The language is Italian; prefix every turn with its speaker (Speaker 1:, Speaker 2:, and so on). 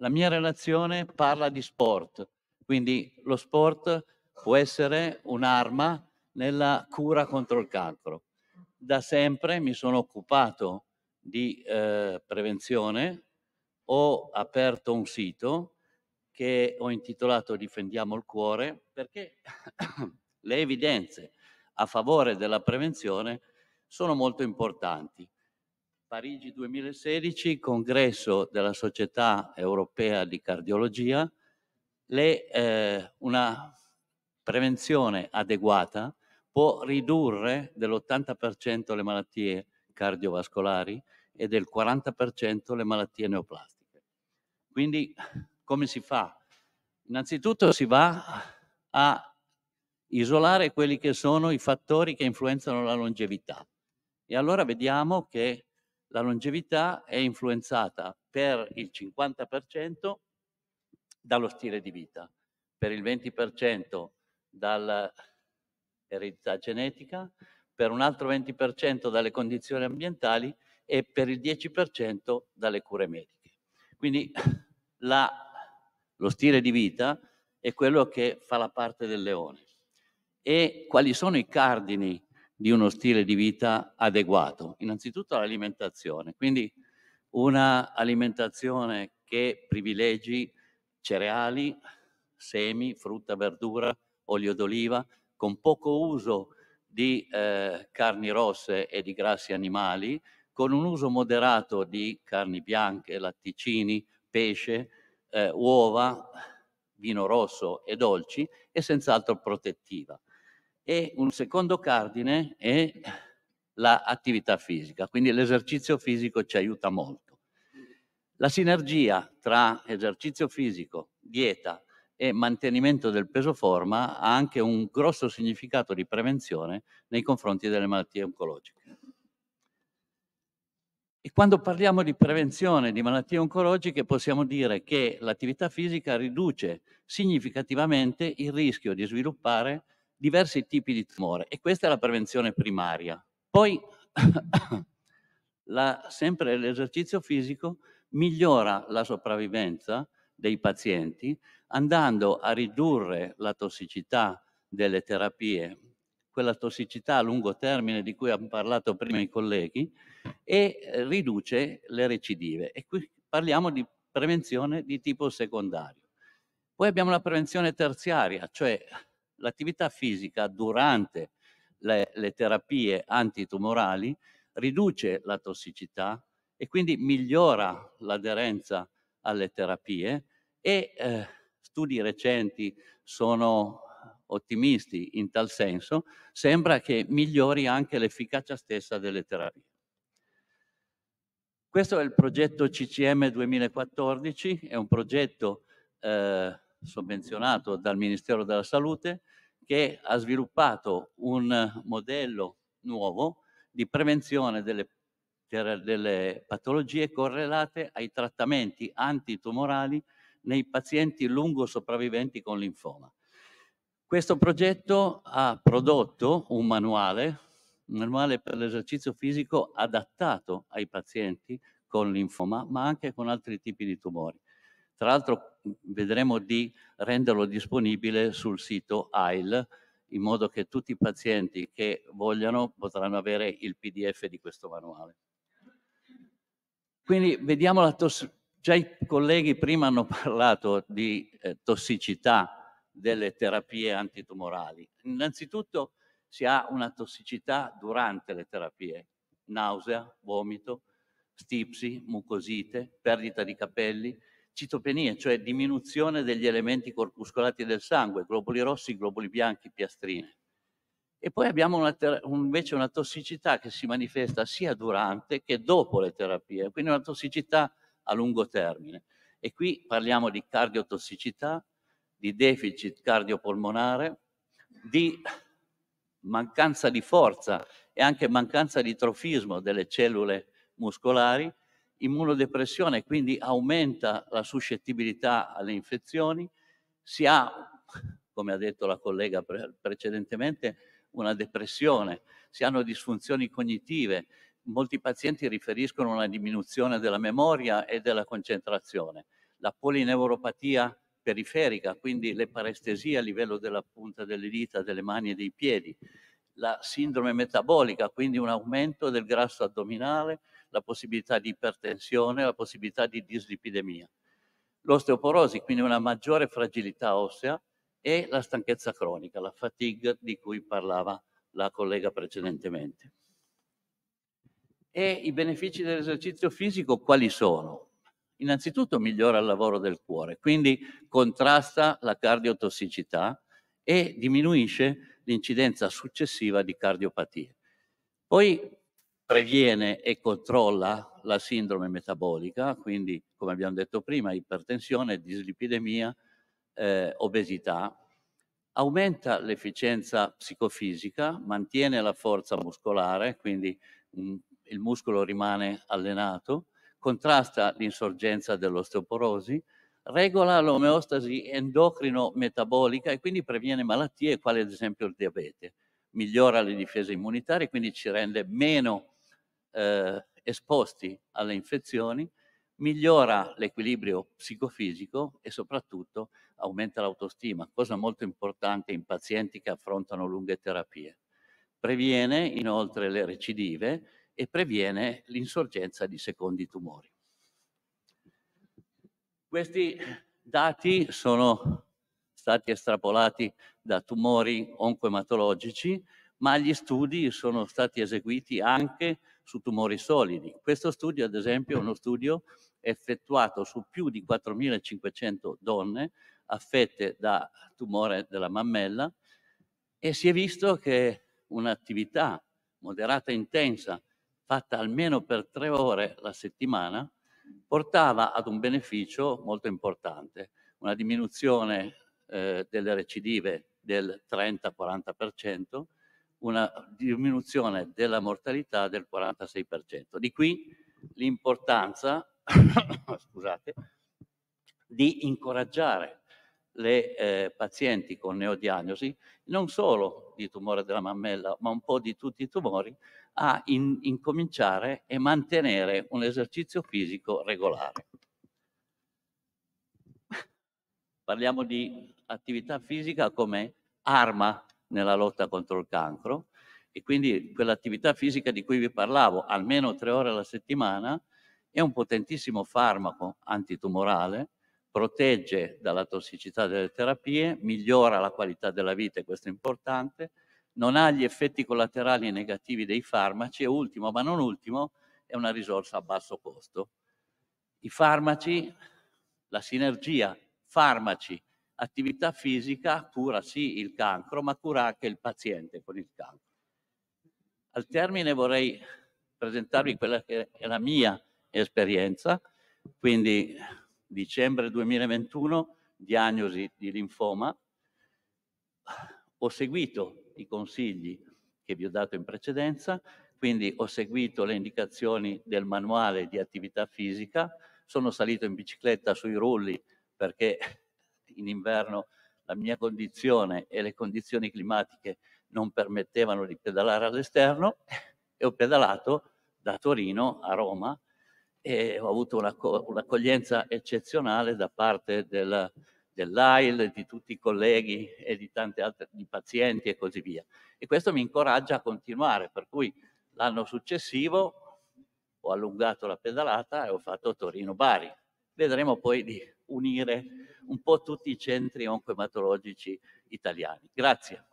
Speaker 1: La mia relazione parla di sport, quindi lo sport può essere un'arma nella cura contro il cancro. Da sempre mi sono occupato di eh, prevenzione, ho aperto un sito che ho intitolato Difendiamo il cuore perché le evidenze a favore della prevenzione sono molto importanti. Parigi 2016, congresso della Società Europea di Cardiologia, le, eh, una prevenzione adeguata può ridurre dell'80% le malattie cardiovascolari e del 40% le malattie neoplastiche. Quindi come si fa? Innanzitutto si va a isolare quelli che sono i fattori che influenzano la longevità. E allora vediamo che la longevità è influenzata per il 50% dallo stile di vita, per il 20% dall'eredità genetica, per un altro 20% dalle condizioni ambientali e per il 10% dalle cure mediche. Quindi la, lo stile di vita è quello che fa la parte del leone. E quali sono i cardini di uno stile di vita adeguato, innanzitutto l'alimentazione, quindi una alimentazione che privilegi cereali, semi, frutta, verdura, olio d'oliva, con poco uso di eh, carni rosse e di grassi animali, con un uso moderato di carni bianche, latticini, pesce, eh, uova, vino rosso e dolci e senz'altro protettiva. E un secondo cardine è l'attività la fisica, quindi l'esercizio fisico ci aiuta molto. La sinergia tra esercizio fisico, dieta e mantenimento del peso forma ha anche un grosso significato di prevenzione nei confronti delle malattie oncologiche. E quando parliamo di prevenzione di malattie oncologiche possiamo dire che l'attività fisica riduce significativamente il rischio di sviluppare diversi tipi di tumore e questa è la prevenzione primaria. Poi la, sempre l'esercizio fisico migliora la sopravvivenza dei pazienti andando a ridurre la tossicità delle terapie, quella tossicità a lungo termine di cui hanno parlato prima i colleghi, e eh, riduce le recidive. E qui parliamo di prevenzione di tipo secondario. Poi abbiamo la prevenzione terziaria, cioè L'attività fisica durante le, le terapie antitumorali riduce la tossicità e quindi migliora l'aderenza alle terapie e eh, studi recenti sono ottimisti in tal senso, sembra che migliori anche l'efficacia stessa delle terapie. Questo è il progetto CCM 2014, è un progetto eh, sovvenzionato dal Ministero della Salute, che ha sviluppato un modello nuovo di prevenzione delle, delle patologie correlate ai trattamenti antitumorali nei pazienti lungo sopravviventi con linfoma. Questo progetto ha prodotto un manuale, un manuale per l'esercizio fisico adattato ai pazienti con linfoma, ma anche con altri tipi di tumori. Tra l'altro vedremo di renderlo disponibile sul sito AIL in modo che tutti i pazienti che vogliano potranno avere il PDF di questo manuale. Quindi vediamo la tossicità. Già i colleghi prima hanno parlato di eh, tossicità delle terapie antitumorali. Innanzitutto si ha una tossicità durante le terapie, nausea, vomito, stipsi, mucosite, perdita di capelli, citopenie, cioè diminuzione degli elementi corpuscolati del sangue, globuli rossi, globuli bianchi, piastrine. E poi abbiamo una invece una tossicità che si manifesta sia durante che dopo le terapie, quindi una tossicità a lungo termine. E qui parliamo di cardiotossicità, di deficit cardiopolmonare, di mancanza di forza e anche mancanza di trofismo delle cellule muscolari immunodepressione, quindi aumenta la suscettibilità alle infezioni, si ha, come ha detto la collega pre- precedentemente, una depressione, si hanno disfunzioni cognitive, molti pazienti riferiscono una diminuzione della memoria e della concentrazione, la polineuropatia periferica, quindi le parestesie a livello della punta delle dita, delle mani e dei piedi, la sindrome metabolica, quindi un aumento del grasso addominale, la possibilità di ipertensione, la possibilità di dislipidemia. L'osteoporosi, quindi una maggiore fragilità ossea e la stanchezza cronica, la fatigue di cui parlava la collega precedentemente. E i benefici dell'esercizio fisico quali sono? Innanzitutto migliora il lavoro del cuore, quindi contrasta la cardiotossicità e diminuisce l'incidenza successiva di cardiopatie. Poi previene e controlla la sindrome metabolica, quindi come abbiamo detto prima, ipertensione, dislipidemia, eh, obesità, aumenta l'efficienza psicofisica, mantiene la forza muscolare, quindi mh, mm, il muscolo rimane allenato, contrasta l'insorgenza dell'osteoporosi, regola l'omeostasi endocrino-metabolica e quindi previene malattie quale ad esempio il diabete, migliora le difese immunitarie, quindi ci rende meno eh, esposti alle infezioni, migliora l'equilibrio psicofisico e soprattutto aumenta l'autostima, cosa molto importante in pazienti che affrontano lunghe terapie. Previene inoltre le recidive e previene l'insorgenza di secondi tumori. Questi dati sono stati estrapolati da tumori oncoematologici, ma gli studi sono stati eseguiti anche su tumori solidi. Questo studio, ad esempio, è uno studio effettuato su più di 4.500 donne affette da tumore della mammella e si è visto che un'attività moderata e intensa fatta almeno per tre ore la settimana portava ad un beneficio molto importante, una diminuzione eh, delle recidive del 30-40%, una diminuzione della mortalità del 46%. Di qui l'importanza scusate, di incoraggiare le eh, pazienti con neodiagnosi, non solo di tumore della mammella, ma un po' di tutti i tumori, a in, incominciare e mantenere un esercizio fisico regolare. Parliamo di attività fisica come arma nella lotta contro il cancro e quindi quell'attività fisica di cui vi parlavo, almeno tre ore alla settimana, è un potentissimo farmaco antitumorale, protegge dalla tossicità delle terapie, migliora la qualità della vita, e questo è importante, non ha gli effetti collaterali negativi dei farmaci e ultimo, ma non ultimo, è una risorsa a basso costo. I farmaci, la sinergia farmaci Attività fisica cura sì il cancro, ma cura anche il paziente con il cancro. Al termine vorrei presentarvi quella che è la mia esperienza, quindi dicembre 2021, diagnosi di linfoma. Ho seguito i consigli che vi ho dato in precedenza, quindi ho seguito le indicazioni del manuale di attività fisica, sono salito in bicicletta sui rulli perché in inverno la mia condizione e le condizioni climatiche non permettevano di pedalare all'esterno e ho pedalato da Torino a Roma e ho avuto un'accoglienza eccezionale da parte del, dell'AIL, di tutti i colleghi e di tanti altri pazienti e così via. E questo mi incoraggia a continuare, per cui l'anno successivo ho allungato la pedalata e ho fatto Torino-Bari. Vedremo poi di unire un po' tutti i centri oncoematologici italiani. Grazie.